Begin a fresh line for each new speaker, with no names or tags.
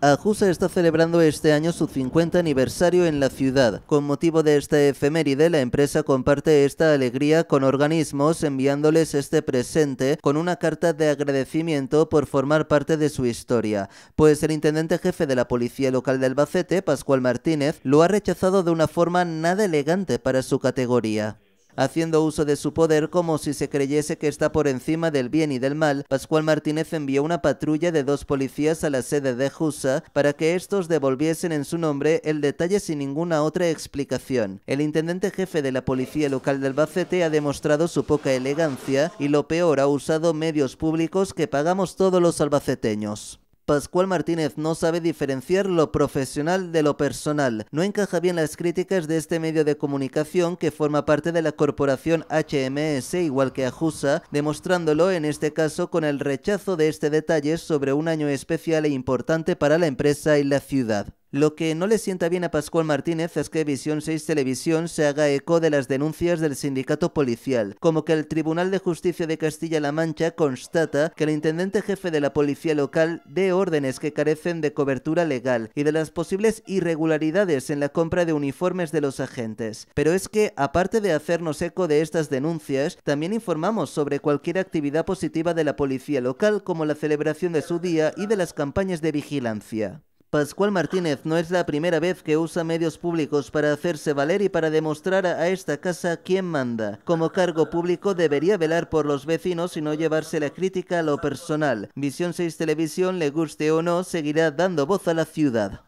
Ajusa está celebrando este año su 50 aniversario en la ciudad. Con motivo de esta efeméride, la empresa comparte esta alegría con organismos enviándoles este presente con una carta de agradecimiento por formar parte de su historia, pues el intendente jefe de la policía local de Albacete, Pascual Martínez, lo ha rechazado de una forma nada elegante para su categoría haciendo uso de su poder como si se creyese que está por encima del bien y del mal, Pascual Martínez envió una patrulla de dos policías a la sede de Jusa para que estos devolviesen en su nombre el detalle sin ninguna otra explicación. El intendente jefe de la policía local de Albacete ha demostrado su poca elegancia y lo peor ha usado medios públicos que pagamos todos los albaceteños. Pascual Martínez no sabe diferenciar lo profesional de lo personal. No encaja bien las críticas de este medio de comunicación que forma parte de la corporación HMS, igual que Ajusa, demostrándolo en este caso con el rechazo de este detalle sobre un año especial e importante para la empresa y la ciudad. Lo que no le sienta bien a Pascual Martínez es que Visión 6 Televisión se haga eco de las denuncias del sindicato policial, como que el Tribunal de Justicia de Castilla-La Mancha constata que el intendente jefe de la policía local dé órdenes que carecen de cobertura legal y de las posibles irregularidades en la compra de uniformes de los agentes. Pero es que, aparte de hacernos eco de estas denuncias, también informamos sobre cualquier actividad positiva de la policía local, como la celebración de su día y de las campañas de vigilancia. Pascual Martínez no es la primera vez que usa medios públicos para hacerse valer y para demostrar a esta casa quién manda. Como cargo público debería velar por los vecinos y no llevarse la crítica a lo personal. Visión 6 Televisión, le guste o no, seguirá dando voz a la ciudad.